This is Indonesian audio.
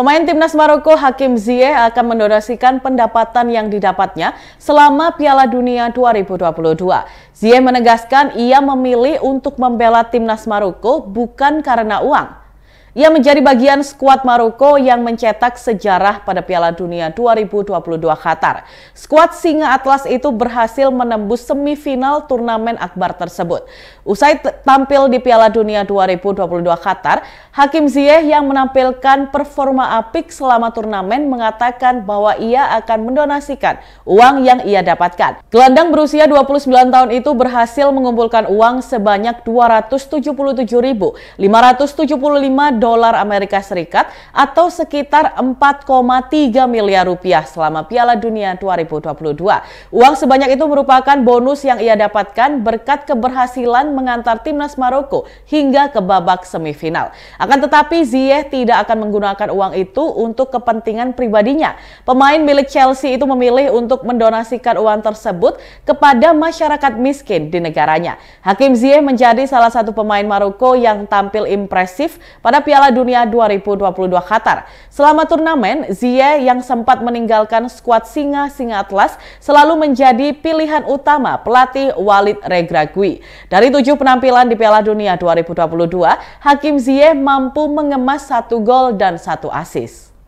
Pemain timnas Maroko Hakim Ziyech akan mendonasikan pendapatan yang didapatnya selama Piala Dunia 2022. Ziyech menegaskan ia memilih untuk membela timnas Maroko bukan karena uang. Ia menjadi bagian skuad Maroko yang mencetak sejarah pada Piala Dunia 2022 Qatar. Skuad Singa Atlas itu berhasil menembus semifinal turnamen akbar tersebut. Usai tampil di Piala Dunia 2022 Qatar, Hakim Ziyech yang menampilkan performa apik selama turnamen mengatakan bahwa ia akan mendonasikan uang yang ia dapatkan. Gelandang berusia 29 tahun itu berhasil mengumpulkan uang sebanyak 277.575 dolar Amerika Serikat atau sekitar 4,3 miliar rupiah selama Piala Dunia 2022. Uang sebanyak itu merupakan bonus yang ia dapatkan berkat keberhasilan mengantar timnas Maroko hingga ke babak semifinal. Akan tetapi Ziyech tidak akan menggunakan uang itu untuk kepentingan pribadinya. Pemain milik Chelsea itu memilih untuk mendonasikan uang tersebut kepada masyarakat miskin di negaranya. Hakim Ziyech menjadi salah satu pemain Maroko yang tampil impresif pada Piala Dunia 2022 Qatar. Selama turnamen, Zie yang sempat meninggalkan skuad Singa-Singa Atlas selalu menjadi pilihan utama pelatih Walid Regragui. Dari tujuh penampilan di Piala Dunia 2022, Hakim Zie mampu mengemas satu gol dan satu assist.